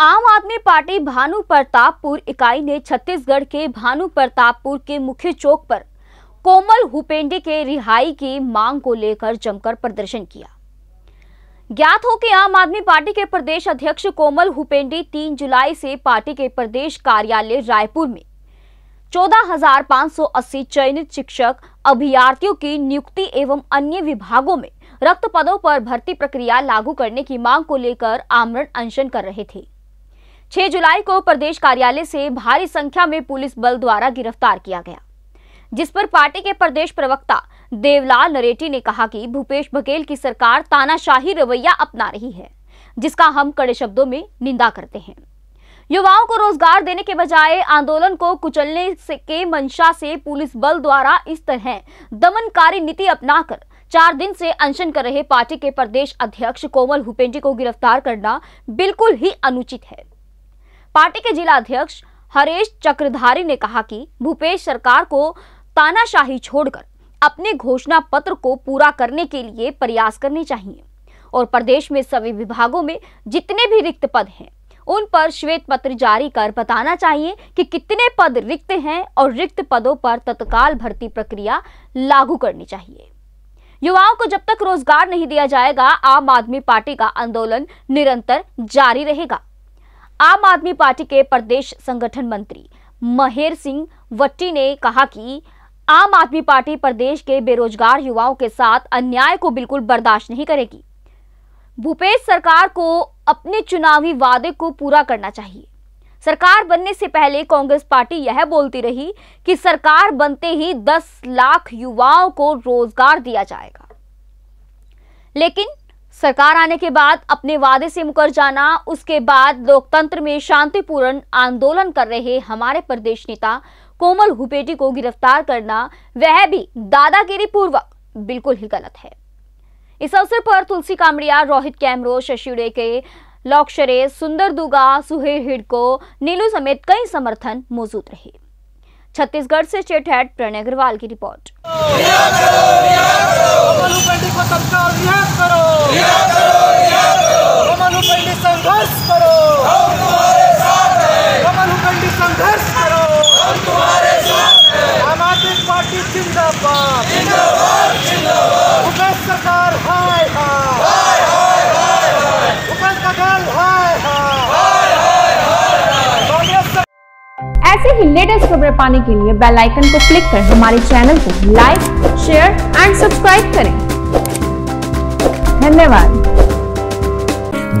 आम आदमी पार्टी भानु प्रतापपुर इकाई ने छत्तीसगढ़ के भानु प्रतापपुर के मुख्य चौक पर कोमल हुपेंडे के रिहाई की मांग को लेकर जमकर प्रदर्शन किया ज्ञात हो कि आम आदमी पार्टी के प्रदेश अध्यक्ष कोमल हुपेंडे 3 जुलाई से पार्टी के प्रदेश कार्यालय रायपुर में 14,580 चयनित शिक्षक अभ्यार्थियों की नियुक्ति एवं अन्य विभागों में रक्त पदों पर भर्ती प्रक्रिया लागू करने की मांग को लेकर आमरण अनशन कर रहे थे 6 जुलाई को प्रदेश कार्यालय से भारी संख्या में पुलिस बल द्वारा गिरफ्तार किया गया जिस पर पार्टी के प्रदेश प्रवक्ता देवलाल नरेटी ने कहा कि भूपेश बघेल की सरकार तानाशाही रवैया अपना रही है जिसका हम कड़े शब्दों में निंदा करते हैं युवाओं को रोजगार देने के बजाय आंदोलन को कुचलने से के मंशा से पुलिस बल द्वारा इस तरह दमनकारी नीति अपनाकर चार दिन से अनशन कर रहे पार्टी के प्रदेश अध्यक्ष कोमल हुपेंडी को गिरफ्तार करना बिल्कुल ही अनुचित है पार्टी के जिला अध्यक्ष हरेश चक्रधारी ने कहा कि भूपेश सरकार को तानाशाही छोड़कर अपने घोषणा पत्र को पूरा करने के लिए प्रयास करने चाहिए और प्रदेश में सभी विभागों में जितने भी रिक्त पद हैं उन पर श्वेत पत्र जारी कर बताना चाहिए कि कितने पद रिक्त हैं और रिक्त पदों पर तत्काल भर्ती प्रक्रिया लागू करनी चाहिए युवाओं को जब तक रोजगार नहीं दिया जाएगा आम आदमी पार्टी का आंदोलन निरंतर जारी रहेगा आम आदमी पार्टी के प्रदेश संगठन मंत्री महेर सिंह वट्टी ने कहा कि आम आदमी पार्टी प्रदेश के बेरोजगार युवाओं के साथ अन्याय को बिल्कुल बर्दाश्त नहीं करेगी भूपेश सरकार को अपने चुनावी वादे को पूरा करना चाहिए सरकार बनने से पहले कांग्रेस पार्टी यह बोलती रही कि सरकार बनते ही 10 लाख युवाओं को रोजगार दिया जाएगा लेकिन सरकार आने के बाद अपने वादे से मुकर जाना उसके बाद लोकतंत्र में शांतिपूर्ण आंदोलन कर रहे हमारे प्रदेश नेता कोमल हुपेटी को गिरफ्तार करना वह भी दादागिरी पूर्वक बिल्कुल ही गलत है इस अवसर पर तुलसी कामड़िया रोहित कैमरो शशि के लॉक्शरे सुंदर दुगा सुहेर हिडको नीलू समेत कई समर्थन मौजूद रहे छत्तीसगढ़ से चेटहैट प्रणय अग्रवाल की रिपोर्ट संघर्ष करो हम तुम्हारे साथ हैं कमल हुकंडी संघर्ष करो हम तुम्हारे साथ हैं आम आदमी पार्टी जिंदाबाद जिंदाबाद जिंदाबाद उपेश सरकार हाय हाय हाय हाय हाय उपेश सरकार हाय हाय हाय हाय ऐसे ही लेटेस्ट खबरें पाने के लिए बेल आइकन को क्लिक कर हमारे चैनल को लाइक शेयर एंड सब्सक्राइब करें धन्यवाद